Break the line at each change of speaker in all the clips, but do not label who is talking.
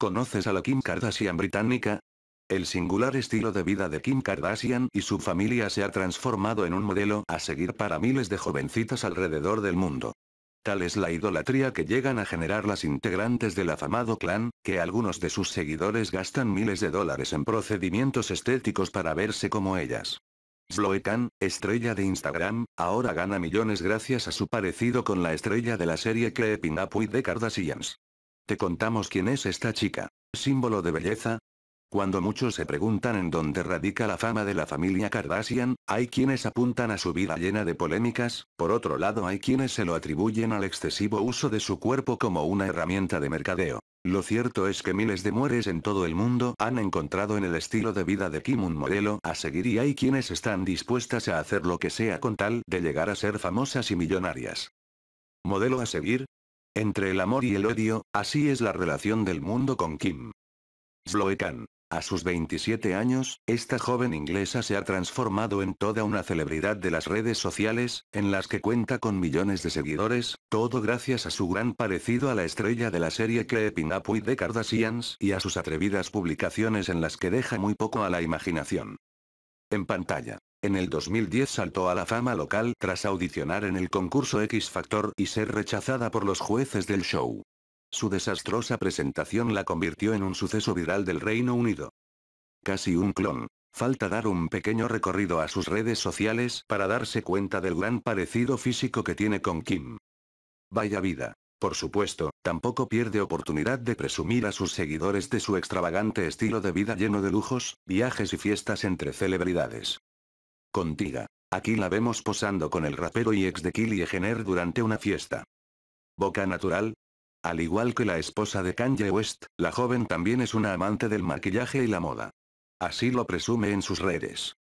¿Conoces a la Kim Kardashian británica? El singular estilo de vida de Kim Kardashian y su familia se ha transformado en un modelo a seguir para miles de jovencitas alrededor del mundo. Tal es la idolatría que llegan a generar las integrantes del afamado clan, que algunos de sus seguidores gastan miles de dólares en procedimientos estéticos para verse como ellas. Zloekan, estrella de Instagram, ahora gana millones gracias a su parecido con la estrella de la serie Keeping Up with the Kardashians. Te contamos quién es esta chica. Símbolo de belleza. Cuando muchos se preguntan en dónde radica la fama de la familia Kardashian, hay quienes apuntan a su vida llena de polémicas, por otro lado hay quienes se lo atribuyen al excesivo uso de su cuerpo como una herramienta de mercadeo. Lo cierto es que miles de mujeres en todo el mundo han encontrado en el estilo de vida de Kim un modelo a seguir y hay quienes están dispuestas a hacer lo que sea con tal de llegar a ser famosas y millonarias. Modelo a seguir, entre el amor y el odio, así es la relación del mundo con Kim. Sloekan. A sus 27 años, esta joven inglesa se ha transformado en toda una celebridad de las redes sociales, en las que cuenta con millones de seguidores, todo gracias a su gran parecido a la estrella de la serie Keeping Up with the Kardashians y a sus atrevidas publicaciones en las que deja muy poco a la imaginación. En pantalla. En el 2010 saltó a la fama local tras audicionar en el concurso X Factor y ser rechazada por los jueces del show. Su desastrosa presentación la convirtió en un suceso viral del Reino Unido. Casi un clon. Falta dar un pequeño recorrido a sus redes sociales para darse cuenta del gran parecido físico que tiene con Kim. Vaya vida. Por supuesto, tampoco pierde oportunidad de presumir a sus seguidores de su extravagante estilo de vida lleno de lujos, viajes y fiestas entre celebridades. Contiga. Aquí la vemos posando con el rapero y ex de Kylie Jenner durante una fiesta. Boca natural. Al igual que la esposa de Kanye West, la joven también es una amante del maquillaje y la moda. Así lo presume en sus redes.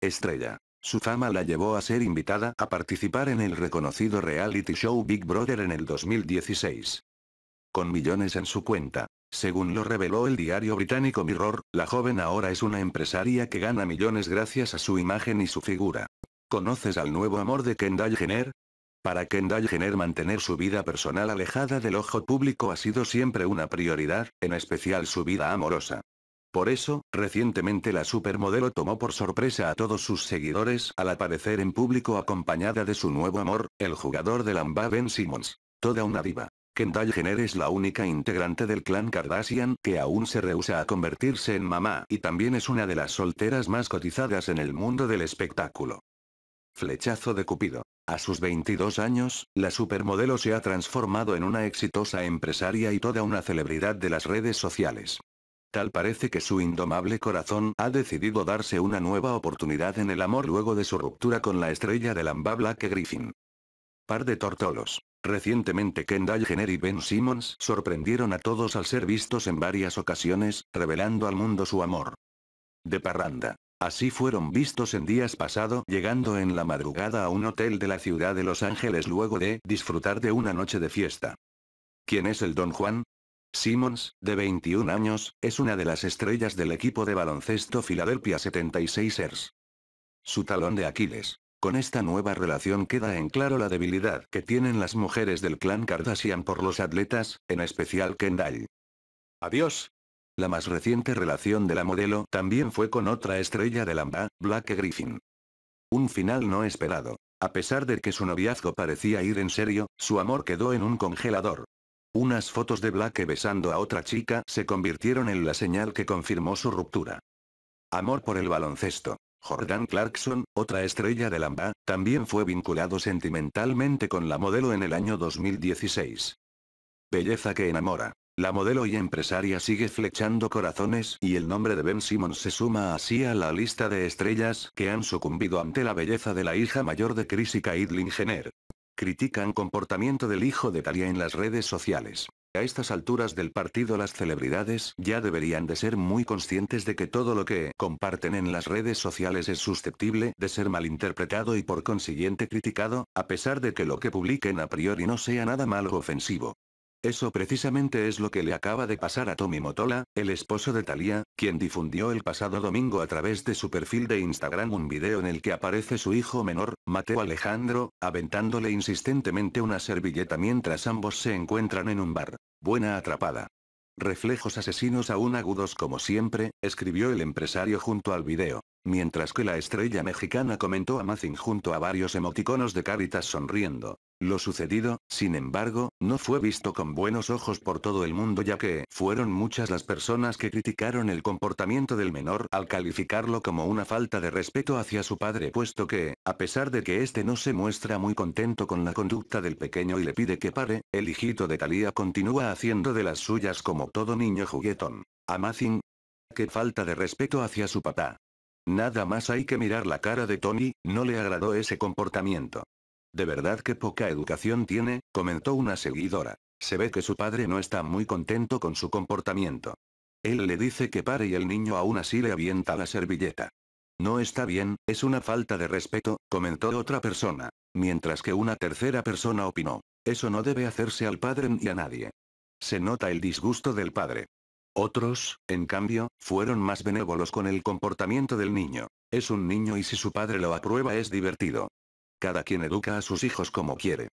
Estrella. Su fama la llevó a ser invitada a participar en el reconocido reality show Big Brother en el 2016. Con millones en su cuenta, según lo reveló el diario británico Mirror, la joven ahora es una empresaria que gana millones gracias a su imagen y su figura. ¿Conoces al nuevo amor de Kendall Jenner? Para Kendall Jenner mantener su vida personal alejada del ojo público ha sido siempre una prioridad, en especial su vida amorosa. Por eso, recientemente la supermodelo tomó por sorpresa a todos sus seguidores al aparecer en público acompañada de su nuevo amor, el jugador de Lamba Ben Simmons. Toda una diva. Kendall Jenner es la única integrante del clan Kardashian que aún se rehúsa a convertirse en mamá y también es una de las solteras más cotizadas en el mundo del espectáculo. Flechazo de Cupido. A sus 22 años, la supermodelo se ha transformado en una exitosa empresaria y toda una celebridad de las redes sociales. Tal parece que su indomable corazón ha decidido darse una nueva oportunidad en el amor luego de su ruptura con la estrella de Amba Black Griffin. Par de tortolos. Recientemente Kendall Jenner y Ben Simmons sorprendieron a todos al ser vistos en varias ocasiones, revelando al mundo su amor. De parranda. Así fueron vistos en días pasado llegando en la madrugada a un hotel de la ciudad de Los Ángeles luego de disfrutar de una noche de fiesta. ¿Quién es el Don Juan? Simmons, de 21 años, es una de las estrellas del equipo de baloncesto Philadelphia 76ers. Su talón de Aquiles, con esta nueva relación queda en claro la debilidad que tienen las mujeres del clan Kardashian por los atletas, en especial Kendall. Adiós. La más reciente relación de la modelo también fue con otra estrella de AMBA, Black Griffin. Un final no esperado. A pesar de que su noviazgo parecía ir en serio, su amor quedó en un congelador. Unas fotos de Black besando a otra chica se convirtieron en la señal que confirmó su ruptura. Amor por el baloncesto. Jordan Clarkson, otra estrella de Lamba, también fue vinculado sentimentalmente con la modelo en el año 2016. Belleza que enamora. La modelo y empresaria sigue flechando corazones y el nombre de Ben Simmons se suma así a la lista de estrellas que han sucumbido ante la belleza de la hija mayor de Chris y Jenner. Critican comportamiento del hijo de Talia en las redes sociales. A estas alturas del partido las celebridades ya deberían de ser muy conscientes de que todo lo que comparten en las redes sociales es susceptible de ser malinterpretado y por consiguiente criticado, a pesar de que lo que publiquen a priori no sea nada malo o ofensivo. Eso precisamente es lo que le acaba de pasar a Tommy Motola, el esposo de Talía, quien difundió el pasado domingo a través de su perfil de Instagram un video en el que aparece su hijo menor, Mateo Alejandro, aventándole insistentemente una servilleta mientras ambos se encuentran en un bar. Buena atrapada. Reflejos asesinos aún agudos como siempre, escribió el empresario junto al video. Mientras que la estrella mexicana comentó a Mazin junto a varios emoticonos de caritas sonriendo. Lo sucedido, sin embargo, no fue visto con buenos ojos por todo el mundo ya que fueron muchas las personas que criticaron el comportamiento del menor al calificarlo como una falta de respeto hacia su padre puesto que, a pesar de que este no se muestra muy contento con la conducta del pequeño y le pide que pare, el hijito de Talía continúa haciendo de las suyas como todo niño juguetón. Amazing. Qué falta de respeto hacia su papá. Nada más hay que mirar la cara de Tony, no le agradó ese comportamiento. De verdad que poca educación tiene, comentó una seguidora. Se ve que su padre no está muy contento con su comportamiento. Él le dice que pare y el niño aún así le avienta la servilleta. No está bien, es una falta de respeto, comentó otra persona. Mientras que una tercera persona opinó. Eso no debe hacerse al padre ni a nadie. Se nota el disgusto del padre. Otros, en cambio, fueron más benévolos con el comportamiento del niño. Es un niño y si su padre lo aprueba es divertido. Cada quien educa a sus hijos como quiere.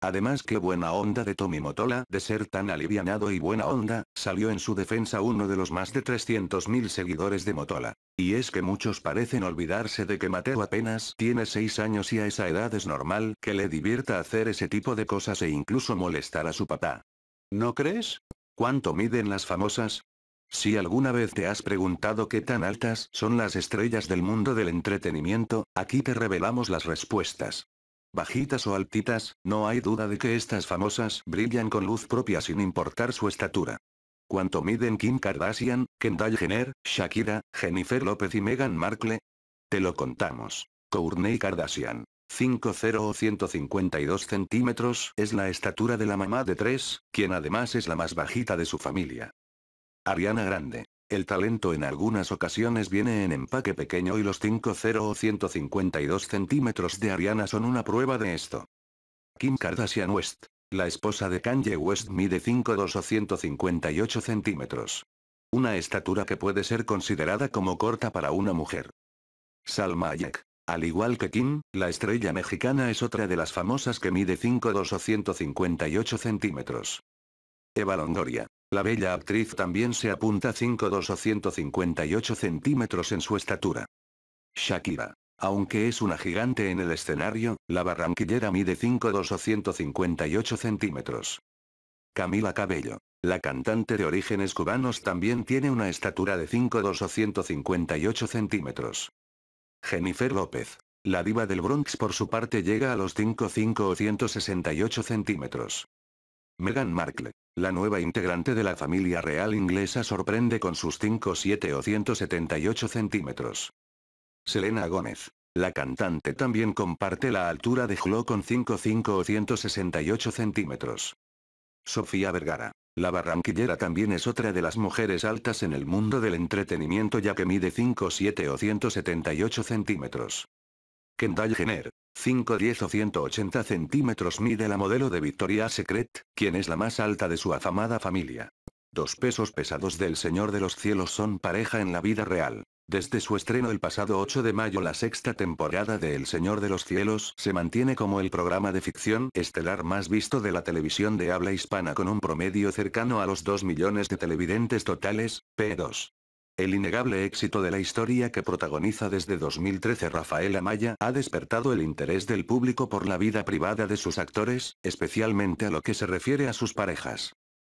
Además que buena onda de Tommy Motola de ser tan alivianado y buena onda, salió en su defensa uno de los más de 300.000 seguidores de Motola. Y es que muchos parecen olvidarse de que Mateo apenas tiene 6 años y a esa edad es normal que le divierta hacer ese tipo de cosas e incluso molestar a su papá. ¿No crees? ¿Cuánto miden las famosas? Si alguna vez te has preguntado qué tan altas son las estrellas del mundo del entretenimiento, aquí te revelamos las respuestas. Bajitas o altitas, no hay duda de que estas famosas brillan con luz propia sin importar su estatura. ¿Cuánto miden Kim Kardashian, Kendall Jenner, Shakira, Jennifer López y Meghan Markle? Te lo contamos. Kourtney Kardashian. 50 o 152 centímetros es la estatura de la mamá de tres, quien además es la más bajita de su familia. Ariana Grande. El talento en algunas ocasiones viene en empaque pequeño y los 5.0 o 152 centímetros de Ariana son una prueba de esto. Kim Kardashian West. La esposa de Kanye West mide 5'2 o 158 centímetros. Una estatura que puede ser considerada como corta para una mujer. Salma Hayek. Al igual que Kim, la estrella mexicana es otra de las famosas que mide 5'2 o 158 centímetros. Eva Longoria. La bella actriz también se apunta 5'2 o 158 centímetros en su estatura. Shakira. Aunque es una gigante en el escenario, la barranquillera mide 5'2 o 158 centímetros. Camila Cabello. La cantante de orígenes cubanos también tiene una estatura de 5'2 o 158 centímetros. Jennifer López. La diva del Bronx por su parte llega a los 5'5 o 168 centímetros. Meghan Markle. La nueva integrante de la familia real inglesa sorprende con sus 5'7 o 178 centímetros. Selena Gómez. La cantante también comparte la altura de Flo con 5'5 o 168 centímetros. Sofía Vergara. La barranquillera también es otra de las mujeres altas en el mundo del entretenimiento ya que mide 5'7 o 178 centímetros. Kendall Jenner. 5, o 180 centímetros mide la modelo de Victoria Secret, quien es la más alta de su afamada familia. Dos pesos pesados del Señor de los Cielos son pareja en la vida real. Desde su estreno el pasado 8 de mayo la sexta temporada de El Señor de los Cielos se mantiene como el programa de ficción estelar más visto de la televisión de habla hispana con un promedio cercano a los 2 millones de televidentes totales, P2. El innegable éxito de la historia que protagoniza desde 2013 Rafael Amaya ha despertado el interés del público por la vida privada de sus actores, especialmente a lo que se refiere a sus parejas.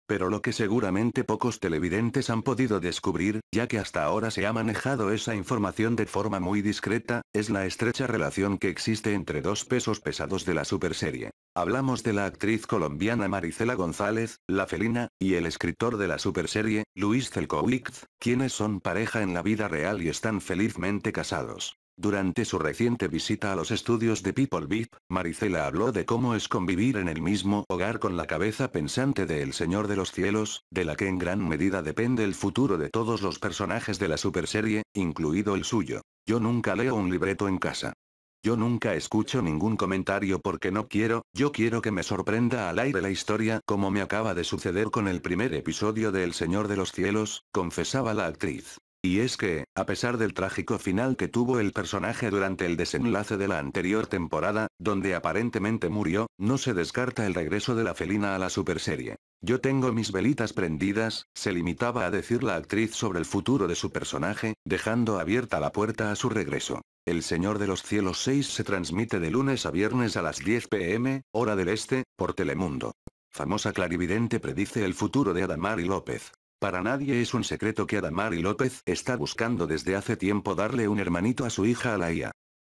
Pero lo que seguramente pocos televidentes han podido descubrir, ya que hasta ahora se ha manejado esa información de forma muy discreta, es la estrecha relación que existe entre dos pesos pesados de la superserie. Hablamos de la actriz colombiana Maricela González, la felina, y el escritor de la superserie, Luis Zelkowicz, quienes son pareja en la vida real y están felizmente casados. Durante su reciente visita a los estudios de People VIP, Maricela habló de cómo es convivir en el mismo hogar con la cabeza pensante de El Señor de los Cielos, de la que en gran medida depende el futuro de todos los personajes de la superserie, incluido el suyo. Yo nunca leo un libreto en casa. Yo nunca escucho ningún comentario porque no quiero, yo quiero que me sorprenda al aire la historia como me acaba de suceder con el primer episodio de El Señor de los Cielos, confesaba la actriz. Y es que, a pesar del trágico final que tuvo el personaje durante el desenlace de la anterior temporada, donde aparentemente murió, no se descarta el regreso de la felina a la superserie. Yo tengo mis velitas prendidas, se limitaba a decir la actriz sobre el futuro de su personaje, dejando abierta la puerta a su regreso. El Señor de los Cielos 6 se transmite de lunes a viernes a las 10 pm, hora del este, por Telemundo. Famosa clarividente predice el futuro de Adamari López. Para nadie es un secreto que Adamari López está buscando desde hace tiempo darle un hermanito a su hija Alaya.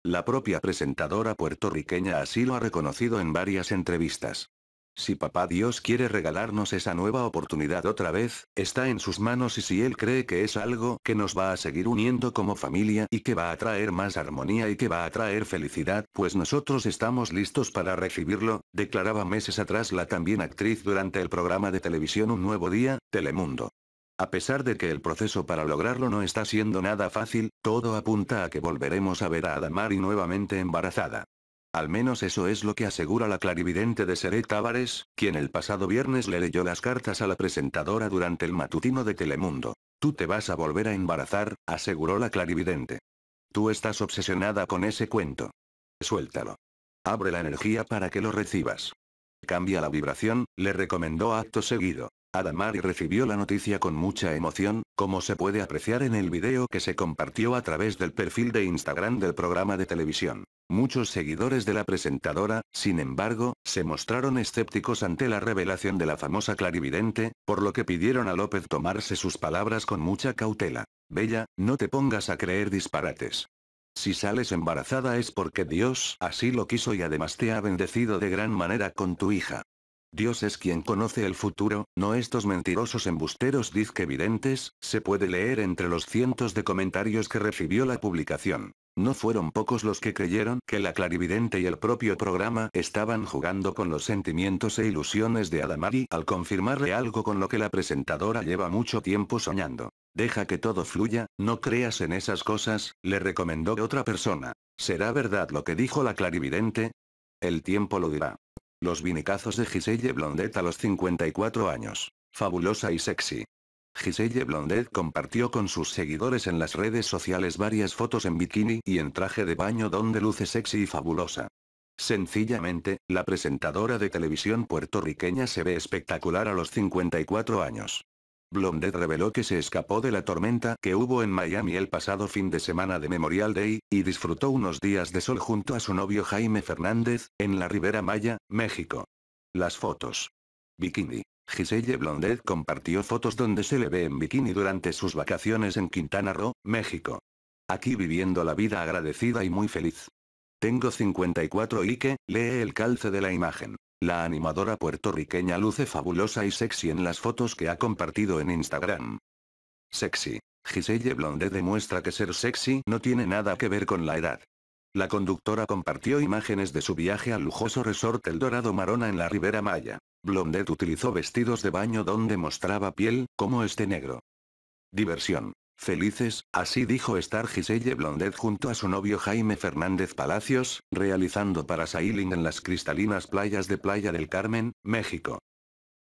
La propia presentadora puertorriqueña así lo ha reconocido en varias entrevistas. Si papá Dios quiere regalarnos esa nueva oportunidad otra vez, está en sus manos y si él cree que es algo que nos va a seguir uniendo como familia y que va a traer más armonía y que va a traer felicidad, pues nosotros estamos listos para recibirlo, declaraba meses atrás la también actriz durante el programa de televisión Un Nuevo Día, Telemundo. A pesar de que el proceso para lograrlo no está siendo nada fácil, todo apunta a que volveremos a ver a Adamari nuevamente embarazada. Al menos eso es lo que asegura la clarividente de Seret Tavares, quien el pasado viernes le leyó las cartas a la presentadora durante el matutino de Telemundo. Tú te vas a volver a embarazar, aseguró la clarividente. Tú estás obsesionada con ese cuento. Suéltalo. Abre la energía para que lo recibas. Cambia la vibración, le recomendó acto seguido. Adamari recibió la noticia con mucha emoción, como se puede apreciar en el video que se compartió a través del perfil de Instagram del programa de televisión. Muchos seguidores de la presentadora, sin embargo, se mostraron escépticos ante la revelación de la famosa clarividente, por lo que pidieron a López tomarse sus palabras con mucha cautela. Bella, no te pongas a creer disparates. Si sales embarazada es porque Dios así lo quiso y además te ha bendecido de gran manera con tu hija. Dios es quien conoce el futuro, no estos mentirosos embusteros disquevidentes, se puede leer entre los cientos de comentarios que recibió la publicación. No fueron pocos los que creyeron que la clarividente y el propio programa estaban jugando con los sentimientos e ilusiones de Adamari al confirmarle algo con lo que la presentadora lleva mucho tiempo soñando. Deja que todo fluya, no creas en esas cosas, le recomendó otra persona. ¿Será verdad lo que dijo la clarividente? El tiempo lo dirá. Los vinicazos de Giselle Blondet a los 54 años. Fabulosa y sexy. Giselle Blondet compartió con sus seguidores en las redes sociales varias fotos en bikini y en traje de baño donde luce sexy y fabulosa. Sencillamente, la presentadora de televisión puertorriqueña se ve espectacular a los 54 años. Blondet reveló que se escapó de la tormenta que hubo en Miami el pasado fin de semana de Memorial Day, y disfrutó unos días de sol junto a su novio Jaime Fernández, en la Ribera Maya, México. Las fotos. Bikini. Giselle Blondet compartió fotos donde se le ve en bikini durante sus vacaciones en Quintana Roo, México. Aquí viviendo la vida agradecida y muy feliz. Tengo 54 y que, lee el calce de la imagen. La animadora puertorriqueña luce fabulosa y sexy en las fotos que ha compartido en Instagram. Sexy. Giselle Blonde demuestra que ser sexy no tiene nada que ver con la edad. La conductora compartió imágenes de su viaje al lujoso resort El Dorado Marona en la Ribera Maya. Blondet utilizó vestidos de baño donde mostraba piel, como este negro. Diversión. Felices, así dijo estar Giselle Blondet junto a su novio Jaime Fernández Palacios, realizando para parasailing en las cristalinas playas de Playa del Carmen, México.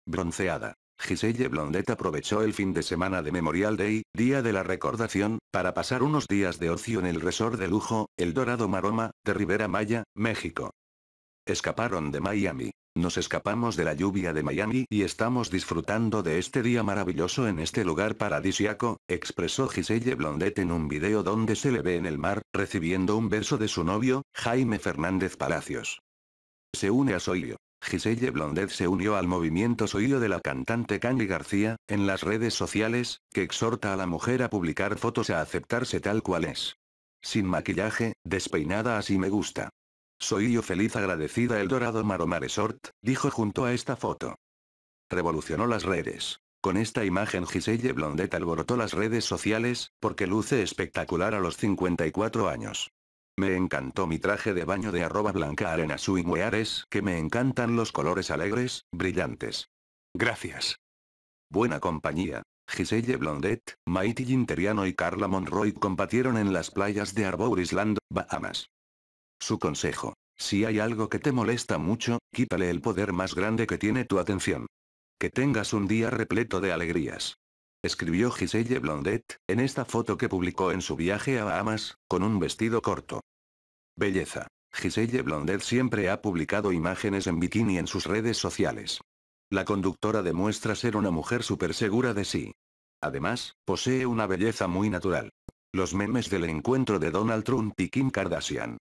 Bronceada. Giselle Blondet aprovechó el fin de semana de Memorial Day, Día de la Recordación, para pasar unos días de ocio en el resort de lujo, El Dorado Maroma, de Rivera Maya, México. Escaparon de Miami. Nos escapamos de la lluvia de Miami y estamos disfrutando de este día maravilloso en este lugar paradisiaco, expresó Giselle Blondet en un video donde se le ve en el mar, recibiendo un verso de su novio, Jaime Fernández Palacios. Se une a Soilio. Giselle Blondet se unió al movimiento Soilio de la cantante Candy García, en las redes sociales, que exhorta a la mujer a publicar fotos a aceptarse tal cual es. Sin maquillaje, despeinada así me gusta. Soy yo feliz agradecida el Dorado Maroma Resort, dijo junto a esta foto. Revolucionó las redes. Con esta imagen Giselle Blondet alborotó las redes sociales, porque luce espectacular a los 54 años. Me encantó mi traje de baño de arroba blanca arena swimweares, que me encantan los colores alegres, brillantes. Gracias. Buena compañía. Giselle Blondet, Mighty Ginteriano y Carla Monroy combatieron en las playas de Arbour Island, Bahamas. Su consejo. Si hay algo que te molesta mucho, quítale el poder más grande que tiene tu atención. Que tengas un día repleto de alegrías. Escribió Giselle Blondet, en esta foto que publicó en su viaje a Amas, con un vestido corto. Belleza. Giselle Blondet siempre ha publicado imágenes en bikini en sus redes sociales. La conductora demuestra ser una mujer súper segura de sí. Además, posee una belleza muy natural. Los memes del encuentro de Donald Trump y Kim Kardashian,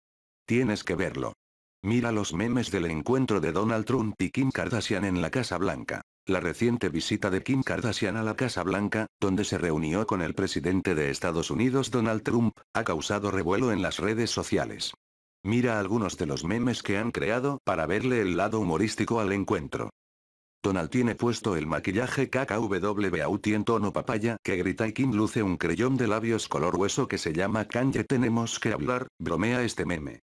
Tienes que verlo. Mira los memes del encuentro de Donald Trump y Kim Kardashian en la Casa Blanca. La reciente visita de Kim Kardashian a la Casa Blanca, donde se reunió con el presidente de Estados Unidos Donald Trump, ha causado revuelo en las redes sociales. Mira algunos de los memes que han creado para verle el lado humorístico al encuentro. Donald tiene puesto el maquillaje KKWAUT en tono papaya que grita y Kim luce un creyón de labios color hueso que se llama Kanye tenemos que hablar, bromea este meme.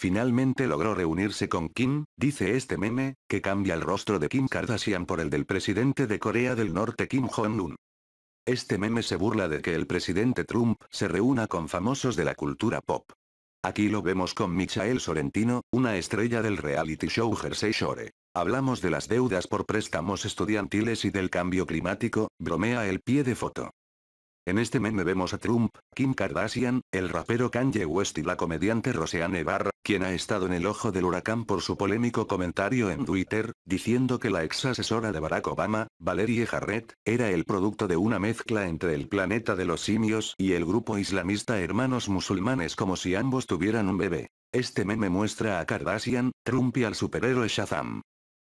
Finalmente logró reunirse con Kim, dice este meme, que cambia el rostro de Kim Kardashian por el del presidente de Corea del Norte Kim Jong-un. Este meme se burla de que el presidente Trump se reúna con famosos de la cultura pop. Aquí lo vemos con Michael Sorrentino, una estrella del reality show Jersey Shore. Hablamos de las deudas por préstamos estudiantiles y del cambio climático, bromea el pie de foto. En este meme vemos a Trump, Kim Kardashian, el rapero Kanye West y la comediante Roseanne Barr, quien ha estado en el ojo del huracán por su polémico comentario en Twitter, diciendo que la ex asesora de Barack Obama, Valerie Jarrett, era el producto de una mezcla entre el planeta de los simios y el grupo islamista Hermanos Musulmanes como si ambos tuvieran un bebé. Este meme muestra a Kardashian, Trump y al superhéroe Shazam.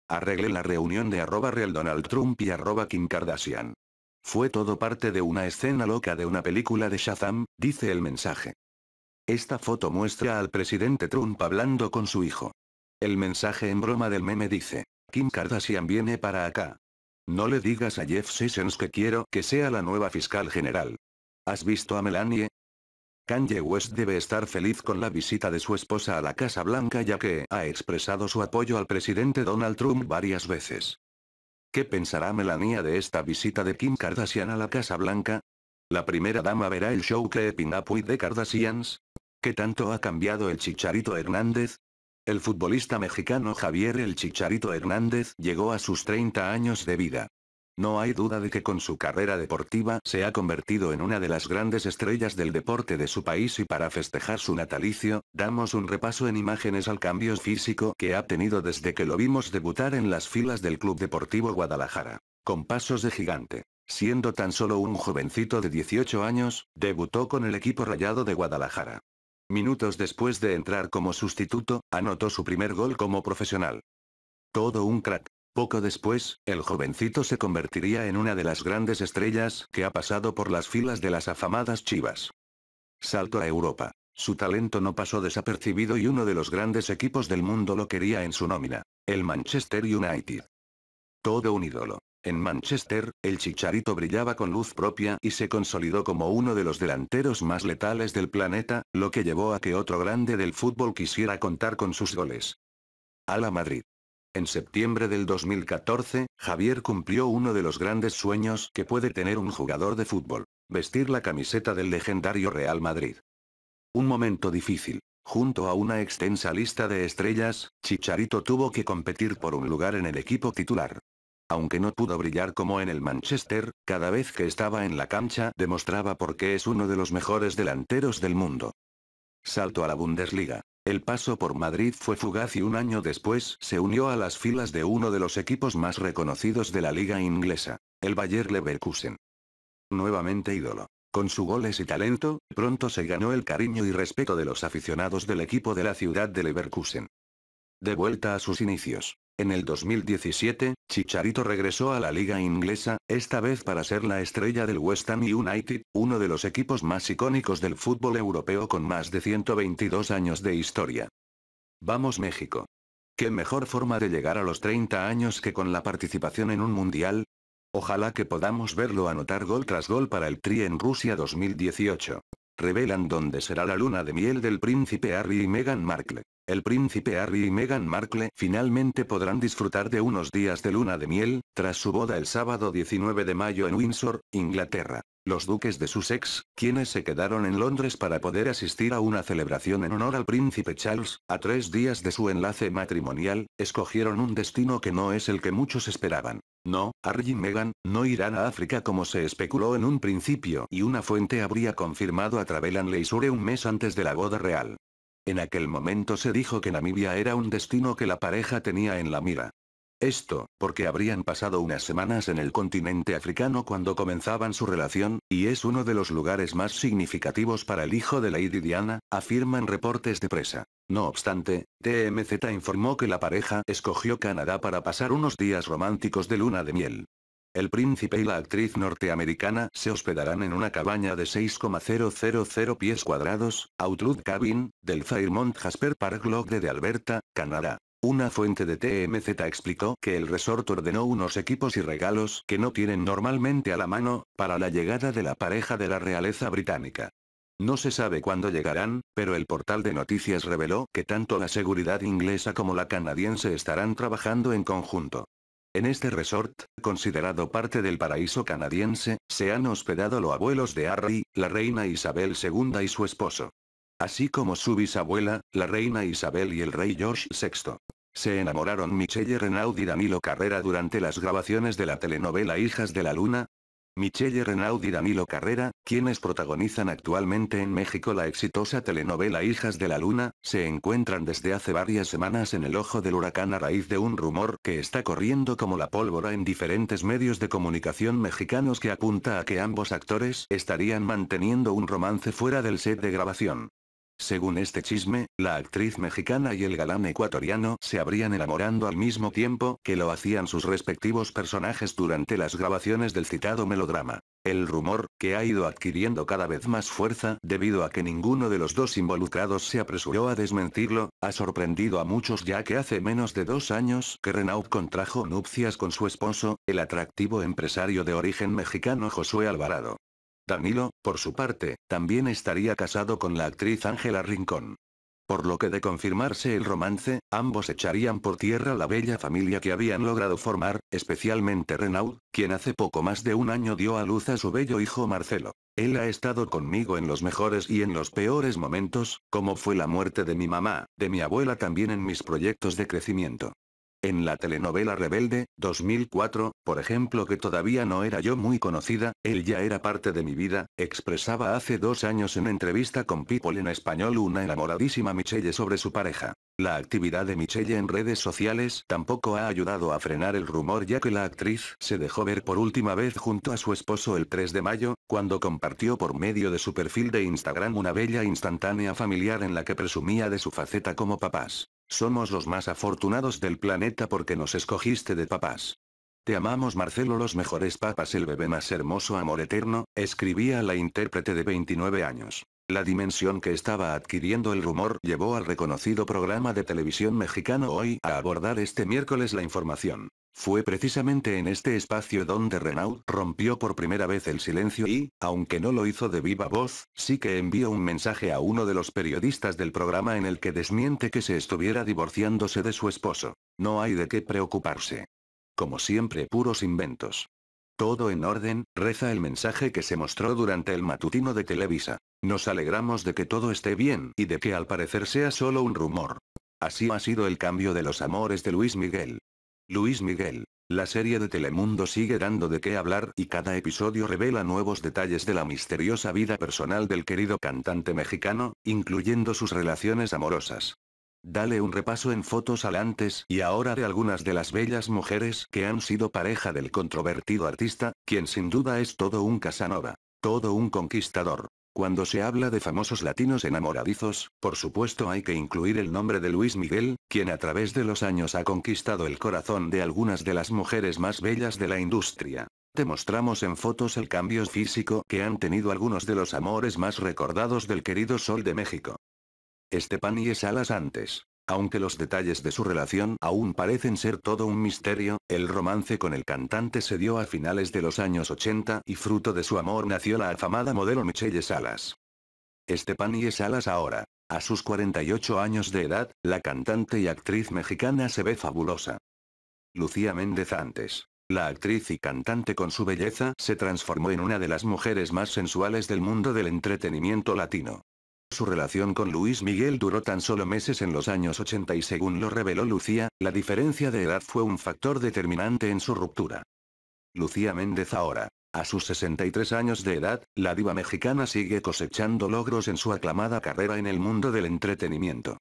Arregle la reunión de arroba real Donald Trump y arroba Kim Kardashian. Fue todo parte de una escena loca de una película de Shazam, dice el mensaje. Esta foto muestra al presidente Trump hablando con su hijo. El mensaje en broma del meme dice, Kim Kardashian viene para acá. No le digas a Jeff Sessions que quiero que sea la nueva fiscal general. ¿Has visto a Melanie? Kanye West debe estar feliz con la visita de su esposa a la Casa Blanca ya que ha expresado su apoyo al presidente Donald Trump varias veces. ¿Qué pensará Melania de esta visita de Kim Kardashian a la Casa Blanca? ¿La primera dama verá el show que Epinapuy de Kardashians? ¿Qué tanto ha cambiado el Chicharito Hernández? El futbolista mexicano Javier El Chicharito Hernández llegó a sus 30 años de vida. No hay duda de que con su carrera deportiva se ha convertido en una de las grandes estrellas del deporte de su país y para festejar su natalicio, damos un repaso en imágenes al cambio físico que ha tenido desde que lo vimos debutar en las filas del Club Deportivo Guadalajara. Con pasos de gigante. Siendo tan solo un jovencito de 18 años, debutó con el equipo rayado de Guadalajara. Minutos después de entrar como sustituto, anotó su primer gol como profesional. Todo un crack. Poco después, el jovencito se convertiría en una de las grandes estrellas que ha pasado por las filas de las afamadas Chivas. Salto a Europa. Su talento no pasó desapercibido y uno de los grandes equipos del mundo lo quería en su nómina, el Manchester United. Todo un ídolo. En Manchester, el chicharito brillaba con luz propia y se consolidó como uno de los delanteros más letales del planeta, lo que llevó a que otro grande del fútbol quisiera contar con sus goles. la Madrid. En septiembre del 2014, Javier cumplió uno de los grandes sueños que puede tener un jugador de fútbol, vestir la camiseta del legendario Real Madrid. Un momento difícil. Junto a una extensa lista de estrellas, Chicharito tuvo que competir por un lugar en el equipo titular. Aunque no pudo brillar como en el Manchester, cada vez que estaba en la cancha demostraba por qué es uno de los mejores delanteros del mundo. Salto a la Bundesliga. El paso por Madrid fue fugaz y un año después se unió a las filas de uno de los equipos más reconocidos de la liga inglesa, el Bayer Leverkusen. Nuevamente ídolo. Con sus goles y talento, pronto se ganó el cariño y respeto de los aficionados del equipo de la ciudad de Leverkusen. De vuelta a sus inicios. En el 2017, Chicharito regresó a la liga inglesa, esta vez para ser la estrella del West Ham United, uno de los equipos más icónicos del fútbol europeo con más de 122 años de historia. Vamos México. ¿Qué mejor forma de llegar a los 30 años que con la participación en un mundial? Ojalá que podamos verlo anotar gol tras gol para el Tri en Rusia 2018 revelan dónde será la luna de miel del príncipe Harry y Meghan Markle. El príncipe Harry y Meghan Markle finalmente podrán disfrutar de unos días de luna de miel, tras su boda el sábado 19 de mayo en Windsor, Inglaterra. Los duques de Sussex, quienes se quedaron en Londres para poder asistir a una celebración en honor al príncipe Charles, a tres días de su enlace matrimonial, escogieron un destino que no es el que muchos esperaban. No, Harry y Megan, no irán a África como se especuló en un principio y una fuente habría confirmado a Travelan Leisure un mes antes de la boda real. En aquel momento se dijo que Namibia era un destino que la pareja tenía en la mira. Esto, porque habrían pasado unas semanas en el continente africano cuando comenzaban su relación, y es uno de los lugares más significativos para el hijo de Lady Diana, afirman reportes de presa. No obstante, TMZ informó que la pareja escogió Canadá para pasar unos días románticos de luna de miel. El príncipe y la actriz norteamericana se hospedarán en una cabaña de 6,000 pies cuadrados, Outlook Cabin, del Fairmont Jasper Park Lodge de Alberta, Canadá. Una fuente de TMZ explicó que el resort ordenó unos equipos y regalos que no tienen normalmente a la mano, para la llegada de la pareja de la realeza británica. No se sabe cuándo llegarán, pero el portal de noticias reveló que tanto la seguridad inglesa como la canadiense estarán trabajando en conjunto. En este resort, considerado parte del paraíso canadiense, se han hospedado los abuelos de Harry, la reina Isabel II y su esposo. Así como su bisabuela, la reina Isabel y el rey George VI. Se enamoraron Michelle Renaud y Danilo Carrera durante las grabaciones de la telenovela Hijas de la Luna. Michelle Renaud y Danilo Carrera, quienes protagonizan actualmente en México la exitosa telenovela Hijas de la Luna, se encuentran desde hace varias semanas en el ojo del huracán a raíz de un rumor que está corriendo como la pólvora en diferentes medios de comunicación mexicanos que apunta a que ambos actores estarían manteniendo un romance fuera del set de grabación. Según este chisme, la actriz mexicana y el galán ecuatoriano se habrían enamorando al mismo tiempo que lo hacían sus respectivos personajes durante las grabaciones del citado melodrama. El rumor, que ha ido adquiriendo cada vez más fuerza debido a que ninguno de los dos involucrados se apresuró a desmentirlo, ha sorprendido a muchos ya que hace menos de dos años que Renault contrajo nupcias con su esposo, el atractivo empresario de origen mexicano Josué Alvarado. Danilo, por su parte, también estaría casado con la actriz Ángela Rincón. Por lo que de confirmarse el romance, ambos echarían por tierra la bella familia que habían logrado formar, especialmente Renaud, quien hace poco más de un año dio a luz a su bello hijo Marcelo. Él ha estado conmigo en los mejores y en los peores momentos, como fue la muerte de mi mamá, de mi abuela también en mis proyectos de crecimiento. En la telenovela Rebelde, 2004, por ejemplo que todavía no era yo muy conocida, él ya era parte de mi vida, expresaba hace dos años en entrevista con People en Español una enamoradísima Michelle sobre su pareja. La actividad de Michelle en redes sociales tampoco ha ayudado a frenar el rumor ya que la actriz se dejó ver por última vez junto a su esposo el 3 de mayo, cuando compartió por medio de su perfil de Instagram una bella instantánea familiar en la que presumía de su faceta como papás. Somos los más afortunados del planeta porque nos escogiste de papás. Te amamos Marcelo los mejores papas el bebé más hermoso amor eterno, escribía la intérprete de 29 años. La dimensión que estaba adquiriendo el rumor llevó al reconocido programa de televisión mexicano Hoy a abordar este miércoles la información. Fue precisamente en este espacio donde Renaud rompió por primera vez el silencio y, aunque no lo hizo de viva voz, sí que envió un mensaje a uno de los periodistas del programa en el que desmiente que se estuviera divorciándose de su esposo. No hay de qué preocuparse. Como siempre puros inventos. Todo en orden, reza el mensaje que se mostró durante el matutino de Televisa. Nos alegramos de que todo esté bien y de que al parecer sea solo un rumor. Así ha sido el cambio de los amores de Luis Miguel. Luis Miguel. La serie de Telemundo sigue dando de qué hablar y cada episodio revela nuevos detalles de la misteriosa vida personal del querido cantante mexicano, incluyendo sus relaciones amorosas. Dale un repaso en fotos al antes y ahora de algunas de las bellas mujeres que han sido pareja del controvertido artista, quien sin duda es todo un Casanova, todo un conquistador. Cuando se habla de famosos latinos enamoradizos, por supuesto hay que incluir el nombre de Luis Miguel, quien a través de los años ha conquistado el corazón de algunas de las mujeres más bellas de la industria. Te mostramos en fotos el cambio físico que han tenido algunos de los amores más recordados del querido Sol de México. Este y es alas antes. Aunque los detalles de su relación aún parecen ser todo un misterio, el romance con el cantante se dio a finales de los años 80 y fruto de su amor nació la afamada modelo Michelle Salas. y Salas ahora. A sus 48 años de edad, la cantante y actriz mexicana se ve fabulosa. Lucía Méndez antes. La actriz y cantante con su belleza se transformó en una de las mujeres más sensuales del mundo del entretenimiento latino. Su relación con Luis Miguel duró tan solo meses en los años 80 y según lo reveló Lucía, la diferencia de edad fue un factor determinante en su ruptura. Lucía Méndez ahora. A sus 63 años de edad, la diva mexicana sigue cosechando logros en su aclamada carrera en el mundo del entretenimiento.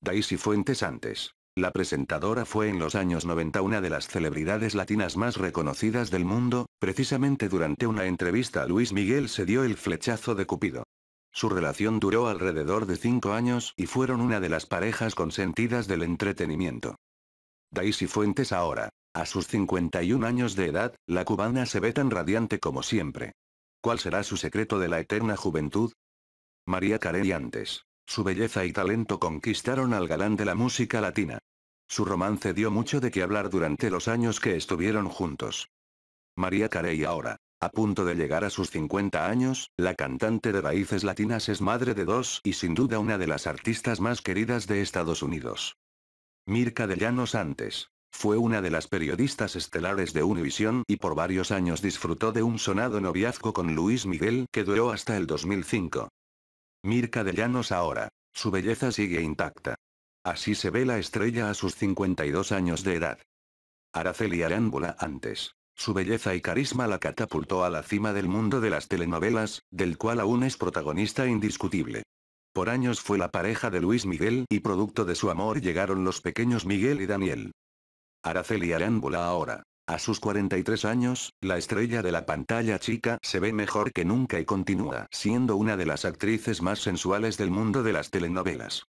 Daisy Fuentes antes. La presentadora fue en los años 90 una de las celebridades latinas más reconocidas del mundo, precisamente durante una entrevista a Luis Miguel se dio el flechazo de Cupido. Su relación duró alrededor de cinco años y fueron una de las parejas consentidas del entretenimiento. Daisy Fuentes ahora. A sus 51 años de edad, la cubana se ve tan radiante como siempre. ¿Cuál será su secreto de la eterna juventud? María Carey antes. Su belleza y talento conquistaron al galán de la música latina. Su romance dio mucho de qué hablar durante los años que estuvieron juntos. María Carey ahora. A punto de llegar a sus 50 años, la cantante de raíces latinas es madre de dos y sin duda una de las artistas más queridas de Estados Unidos. Mirka de Llanos antes. Fue una de las periodistas estelares de Univision y por varios años disfrutó de un sonado noviazgo con Luis Miguel que duró hasta el 2005. Mirka de Llanos ahora. Su belleza sigue intacta. Así se ve la estrella a sus 52 años de edad. Araceli Arámbula antes. Su belleza y carisma la catapultó a la cima del mundo de las telenovelas, del cual aún es protagonista indiscutible. Por años fue la pareja de Luis Miguel y producto de su amor llegaron los pequeños Miguel y Daniel. Araceli Arámbula ahora. A sus 43 años, la estrella de la pantalla chica se ve mejor que nunca y continúa siendo una de las actrices más sensuales del mundo de las telenovelas.